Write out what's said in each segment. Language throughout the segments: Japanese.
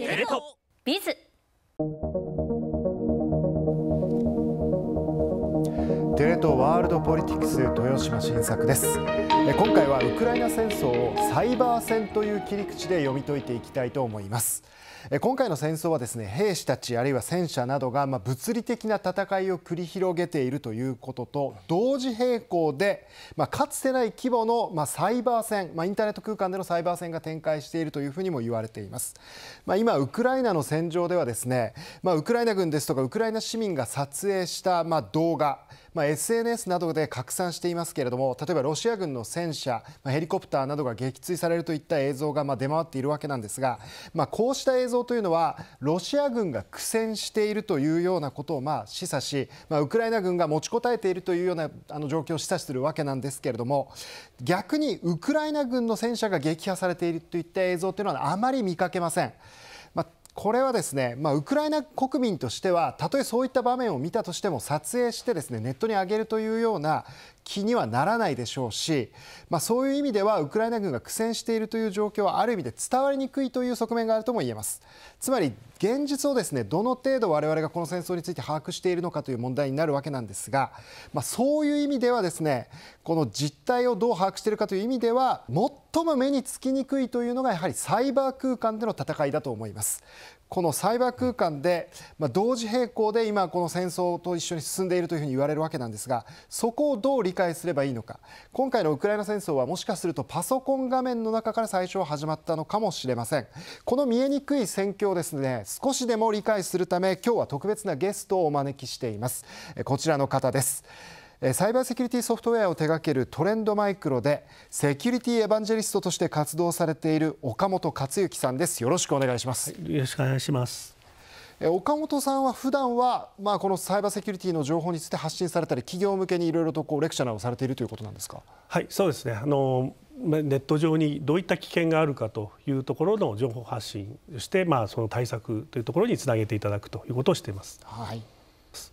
テレ東ビズテレ東ワールドポリティクス豊島新作です今回はウクライナ戦争をサイバー戦という切り口で読み解いていきたいと思います今回の戦争はですね兵士たちあるいは戦車などが、まあ、物理的な戦いを繰り広げているということと同時並行で、まあ、かつてない規模の、まあ、サイバー戦、まあ、インターネット空間でのサイバー戦が展開しているというふうにも言われています、まあ、今ウクライナの戦場ではですね、まあ、ウクライナ軍ですとかウクライナ市民が撮影した、まあ、動画まあ、SNS などで拡散していますけれども例えばロシア軍の戦車、まあ、ヘリコプターなどが撃墜されるといった映像がまあ出回っているわけなんですが、まあ、こうした映像像というのはロシア軍が苦戦しているというようなことをまあ示唆し、まあ、ウクライナ軍が持ちこたえているというようなあの状況を示唆しするわけなんですけれども逆にウクライナ軍の戦車が撃破されているといった映像というのはあまり見かけません。まあこれはですね、まあ、ウクライナ国民としてはたとえそういった場面を見たとしても撮影してですねネットに上げるというような気にはならないでしょうし、まあ、そういう意味ではウクライナ軍が苦戦しているという状況はある意味で伝わりにくいという側面があるとも言えますつまり現実をですねどの程度我々がこの戦争について把握しているのかという問題になるわけなんですが、まあ、そういう意味ではですねこの実態をどう把握しているかという意味では最も目につきにくいというのがやはりサイバー空間での戦いだと思いますこのサイバー空間で、まあ、同時並行で今この戦争と一緒に進んでいるというふうに言われるわけなんですがそこをどう理解すればいいのか今回のウクライナ戦争はもしかするとパソコン画面の中から最初は始まったのかもしれませんこの見えにくい戦況をですね少しでも理解するため今日は特別なゲストをお招きしていますこちらの方ですサイバーセキュリティソフトウェアを手掛けるトレンドマイクロでセキュリティエヴァンジェリストとして活動されている岡本克之さんですよろしくお願いします、はい、よろしくお願いします岡本さんは普段はまあこのサイバーセキュリティの情報について発信されたり企業向けにいろいろとこうレクチャーをされているということなんですかはいそうですねあのネット上にどういった危険があるかというところの情報発信してまあその対策というところにつなげていただくということをしています。はい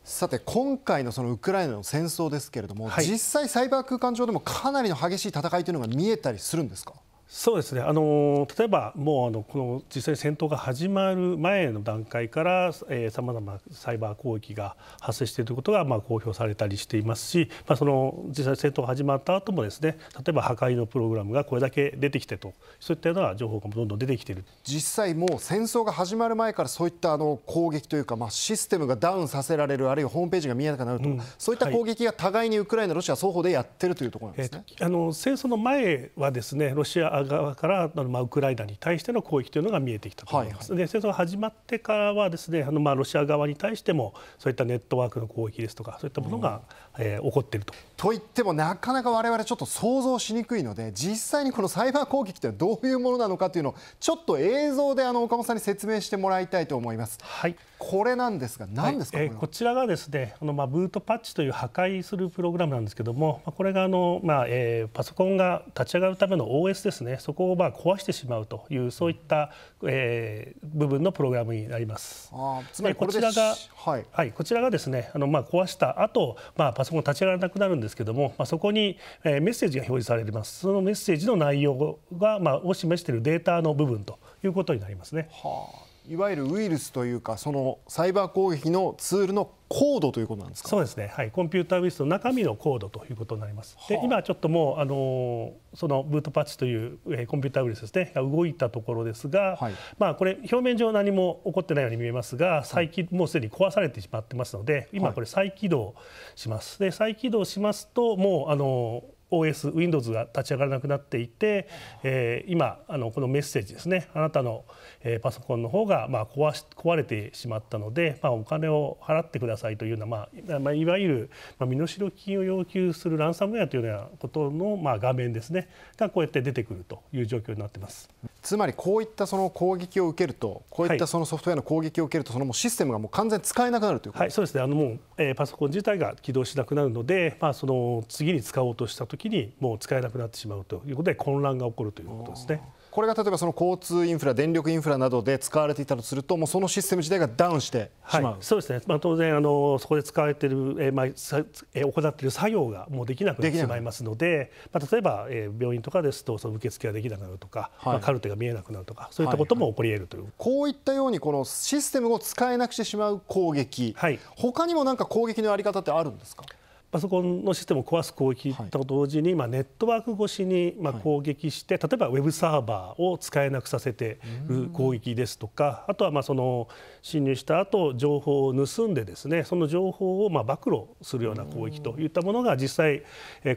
さて今回のそのウクライナの戦争ですけれども、はい、実際、サイバー空間上でもかなりの激しい戦いというのが見えたりするんですかそうですねあの例えばもうあのこの実際戦闘が始まる前の段階からさまざまサイバー攻撃が発生しているということがまあ公表されたりしていますし、まあ、その実際戦闘が始まった後もですね例えば破壊のプログラムがこれだけ出てきてとそういったような情報がどんどん出てきている実際もう戦争が始まる前からそういったあの攻撃というか、まあ、システムがダウンさせられるあるいはホームページが見えなくなると、うん、そういった攻撃が互いにウクライナ、ロシア双方でやってるというところなんですね、えー、あの戦争の前はですねロシア側からあの、まあウクライナに対しての攻撃というのが見えてきたと思います。はいはい、で戦争が始まってからはですねあのまあロシア側に対してもそういったネットワークの攻撃ですとかそういったものが、うん、えー、起こっているとといってもなかなか我々ちょっと想像しにくいので実際にこのサイバー攻撃ってどういうものなのかというのをちょっと映像であの岡本さんに説明してもらいたいと思います。はい、これなんですが何ですか、はい、こえー、こちらがですねあの、まあ、ブートパッチという破壊するプログラムなんですけどもこれがあの、まあえー、パソコンが立ち上がるための OS ですねそこをまあ壊してしまうというそういった、えー、部分のプログラムになります。あつまりこちらが、はい、はい、こちらがですねあの、まあ、壊した後、まあパソコン立ち上がらなくなるんですですけども、まあ、そこにメッセージが表示されてますそのメッセージの内容が、まあ、を示しているデータの部分ということになりますね。はあいわゆるウイルスというかそのサイバー攻撃のツールのコードということなんですかそうですね、はい、コンピューターウイルスの中身のコードということになります。で今ちょっともう、あのそのブートパッチという、えー、コンピューターウイルスですねが動いたところですが、はい、まあ、これ表面上何も起こってないように見えますが再起、もうすでに壊されてしまってますので今これ再起動します。で再起動しますともう、あの OS、Windows が立ち上がらなくなっていて、えー、今あのこのメッセージですねあなたの、えー、パソコンの方が、まあ、壊し壊れてしまったので、まあ、お金を払ってくださいというような、まあまあ、いわゆる、まあ、身代金を要求するランサムウェアというようなことの、まあ、画面ですねがこうやって出てくるという状況になってます。つまりこういったその攻撃を受けると、こういったそのソフトウェアの攻撃を受けると、そのもうシステムがもう完全に使えなくなるということ、はい、そうですね、あのもう、えー、パソコン自体が起動しなくなるので、まあ、その次に使おうとしたときに、もう使えなくなってしまうということで、混乱が起こるということですね。これが例えばその交通インフラ、電力インフラなどで使われていたとすると、もうそのシステム自体がダウンしてしまう、はい、そうですね、まあ、当然あの、そこで使われている、えーまあえー、行っている作業がもうできなくなってしまいますので、まあ、例えば、えー、病院とかですと、その受付ができなくなるとか、はい、まあ、カルテが見えなくなるとか、そういったことも起こり得るという、はいはい、こういったように、このシステムを使えなくしてしまう攻撃、はい、他にもなんか攻撃のやり方ってあるんですかパソコンのシステムを壊す攻撃と同時に、まあ、ネットワーク越しにまあ攻撃して、例えばウェブサーバーを使えなくさせてる攻撃ですとかあとはまあその侵入した後情報を盗んでですねその情報をまあ暴露するような攻撃といったものが実際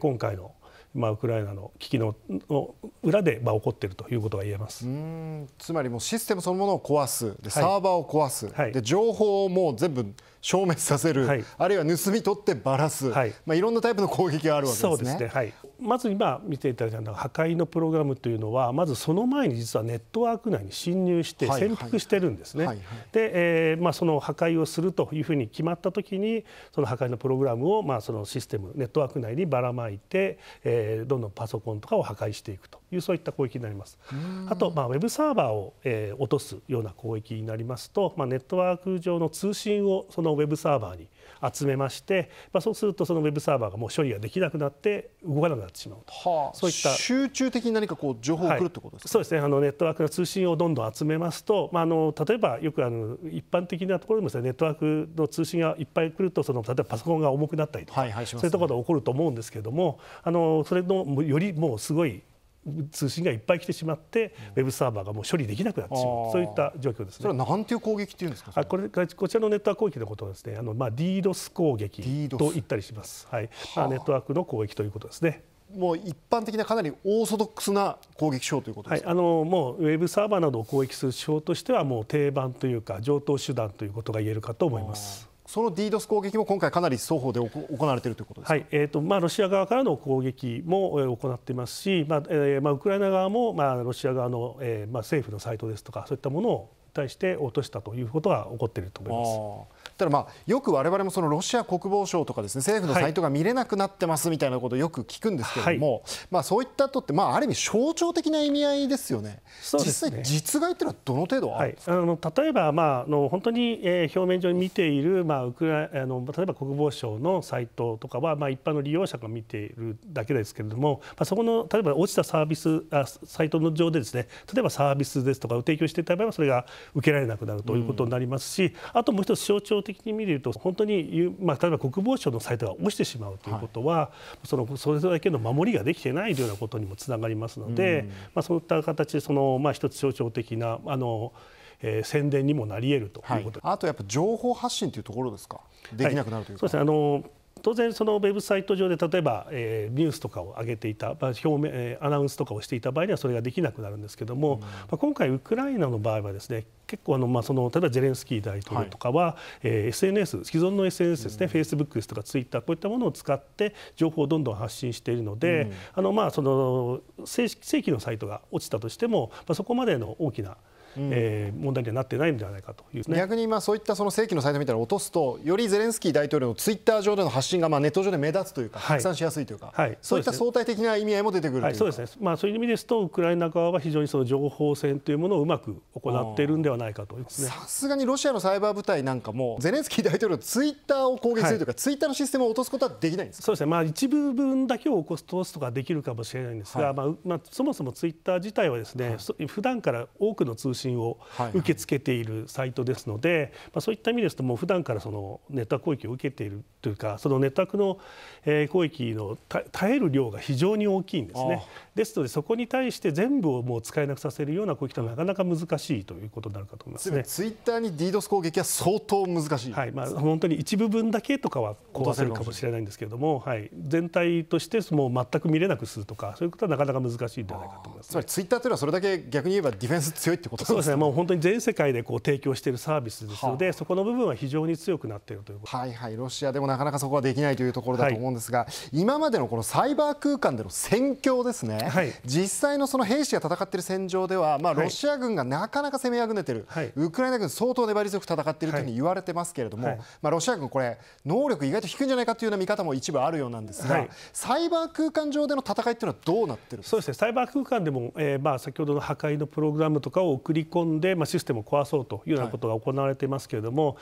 今回のまあ、ウクライナの危機の裏で、まあ、起こっているということが言えますつまりもうシステムそのものを壊すサーバーを壊す、はい、で情報をもう全部消滅させる、はい、あるいは盗み取ってばらす、はいまあ、いろんなタイプの攻撃があるわけですね。そうですねはいまず今見ていただいたのは破壊のプログラムというのはまずその前に実はネットワーク内に侵入して潜伏してるんですね。で、えーまあ、その破壊をするというふうに決まった時にその破壊のプログラムを、まあ、そのシステムネットワーク内にばらまいて、えー、どんどんパソコンとかを破壊していくというそういった攻撃になります。あと、まあ、ウェブサーバーを、えー、落とすような攻撃になりますと、まあ、ネットワーク上の通信をそのウェブサーバーに集めまして、まあ、そうするとそのウェブサーバーがもう処理ができなくなって動かなくなってしまうと、はあ、そういった集中的に何かこう情報を送るってことですか、はい、そうですねあのネットワークの通信をどんどん集めますと、まあ、あの例えばよくあの一般的なところでもです、ね、ネットワークの通信がいっぱい来るとその例えばパソコンが重くなったりとか、はいはいね、そういうところで起こると思うんですけれどもあのそれのよりもうすごい通信がいっぱい来てしまって、ウェブサーバーがもう処理できなくなってしまう、そういった状況です、ね、それはなんていう攻撃っていうんですかあこれこちらのネットワーク攻撃のことをですね、あのまあ d ードス攻撃と言ったりします。はい、まあ、ネットワークの攻撃ということですね。もう一般的なかなりオーソドックスな攻撃手法ということ、はい、あのもうウェブサーバーなどを攻撃する手法としてはもう定番というか常等手段ということが言えるかと思います。その DDoS 攻撃も今回、かなり双方で行われているということはいえーとまあ、ロシア側からの攻撃も行っていますし、まあえーまあ、ウクライナ側も、まあ、ロシア側の、えーまあ、政府のサイトですとか、そういったものを対して落としたということが起こっていると思います。ただ、まあ、よく我々もそのロシア国防省とかですね政府のサイトが見れなくなってますみたいなことをよく聞くんですけれども、はい、まあ、そういったとって、まあ、ある意味象徴的な意味合いですよね。そうですね実際実害っていうのはどの程度あるんですか、はい、あの例えば、まあ、あの本当に、えー、表面上に見ている、まあ、ウクラあの例えば国防省のサイトとかは、まあ、一般の利用者が見ているだけですけれども、まあ、そこの例えば落ちたサービスあサイトの上でですね例えばサービスですとかを提供していた場合はそれが受けられなくなるということになりますし、うん、あともう一つ象徴的的に見ると本当に、まあ、例えば国防省のサイトが落ちてしまうということは、はい、そのそれだけの守りができてないというようなことにもつながりますので、うん、まあ、そういった形でその、まあ、一つ象徴的なあの、えー、宣伝にもなり得るということ、はい、あとやっぱ情報発信というところですかできなくなるというか、はい、そうですねあの当然そのウェブサイト上で例えば、えー、ニュースとかを上げていた表明、えアナウンスとかをしていた場合にはそれができなくなるんですけども、うん、まあ、今回ウクライナの場合はですね結構あの、まあ、その例えばゼレンスキー大統領とかは、はい、えー、SNS 既存の SNS ですね、フェイスブックですとかツイッターこういったものを使って情報をどんどん発信しているので、うん、あのまあその正規のサイトが落ちたとしても、まあ、そこまでの大きなえー、問題にはなってないのではないかという、ね、逆にあそういったその正規のサイトみたいなのを落とすとよりゼレンスキー大統領のツイッター上での発信がまあネット上で目立つというか、拡散しやすいというか、はい、そういった相対的な意味合いも出てくるというそうですね、まあ、そういう意味ですとウクライナ側は非常にその情報戦というものをうまく行っているんではないかとさすがにロシアのサイバー部隊なんかもゼレンスキー大統領ツイッターを攻撃するというか、はい、ツイッターのシステムを落とすことはできないんですそうですね、まあ、一部分だけを起こす通すとかできるかもしれないんですが、はい、まあまあ、そもそもツイッター自体はですね、はい、普段から多くの通信信を受け付けているサイトですので、そういった意味ですと、もう普段からそのネットワーク攻撃を受けているというか、そのネットワークの攻撃の耐える量が非常に大きいんですね。ですので、そこに対して全部をもう使えなくさせるような攻撃はなかなか難しいということになるかと思いますね。ツイッターに DDoS 攻撃は相当難しい、はいまあ、本当に一部分だけとかは壊せるかもしれないんですけれども、はい、全体としてもう全く見れなくするとか、そういうことはなかなか難しいんじゃないかと思います、ね、つまりツイッターというのは、それだけ逆に言えばディフェンス強いってことそうですねもう本当に全世界でこう提供しているサービスですので、はあ、そこの部分は非常に強くなっているということはいはいロシアでもなかなかそこはできないというところだと思うんですが、はい、今までのこのサイバー空間での戦況ですね、はい、実際のその兵士が戦っている戦場では、まあ、ロシア軍がなかなか攻めあぐねてる、はい、ウクライナ軍相当粘り強く戦っているというふうに言われてますけれども、まあ、ロシア軍これ能力意外と低いんじゃないかというような見方も一部あるようなんですが、サイバー空間上での戦いというのはどうなってるそうですねサイバー空間でも、えー、まあ先ほどの破壊のプログラムとかを送りり込んでシステムを壊そうというようなことが行われていますけれども